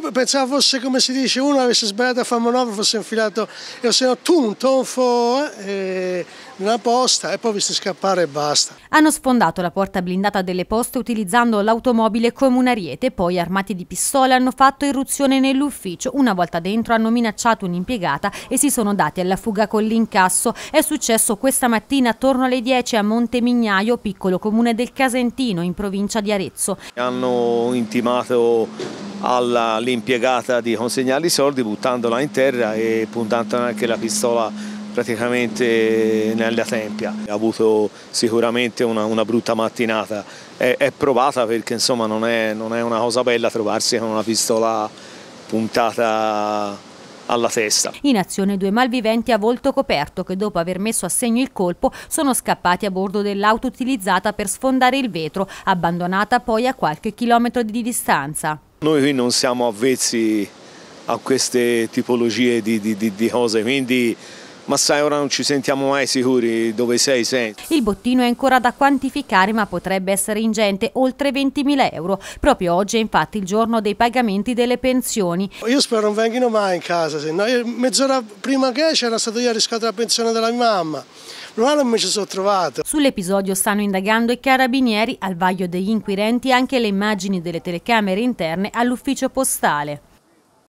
io pensavo fosse come si dice, uno avesse sbagliato a fare manovra, fosse infilato, e ho sentito tu un tonfo eh, eh nella posta e poi ho visto scappare e basta. Hanno sfondato la porta blindata delle poste utilizzando l'automobile come una riete poi armati di pistole hanno fatto irruzione nell'ufficio, una volta dentro hanno minacciato un'impiegata e si sono dati alla fuga con l'incasso. È successo questa mattina attorno alle 10 a Montemignaio, piccolo comune del Casentino in provincia di Arezzo. Hanno intimato all'impiegata di consegnare i soldi buttandola in terra e puntando anche la pistola praticamente nella tempia. Ha avuto sicuramente una, una brutta mattinata, è, è, provata perché insomma non è, non è una cosa bella trovarsi con una pistola puntata alla testa. In azione due malviventi a volto coperto che dopo aver messo a segno il colpo sono scappati a bordo dell'auto utilizzata per sfondare il vetro, abbandonata poi a qualche chilometro di distanza. Noi qui non siamo avvezzi a queste tipologie di, di, di, di cose, quindi ma sai ora non ci sentiamo mai sicuri dove sei, sei. Il bottino è ancora da quantificare ma potrebbe essere ingente, oltre 20.000 euro. Proprio oggi è infatti il giorno dei pagamenti delle pensioni. Io spero non vengano mai in casa, se no mezz'ora prima che c'era stato io a riscattare la pensione della mia mamma. Ma non mi ci sono trovato. Sull'episodio stanno indagando i carabinieri, al vaglio degli inquirenti anche le immagini delle telecamere interne all'ufficio postale.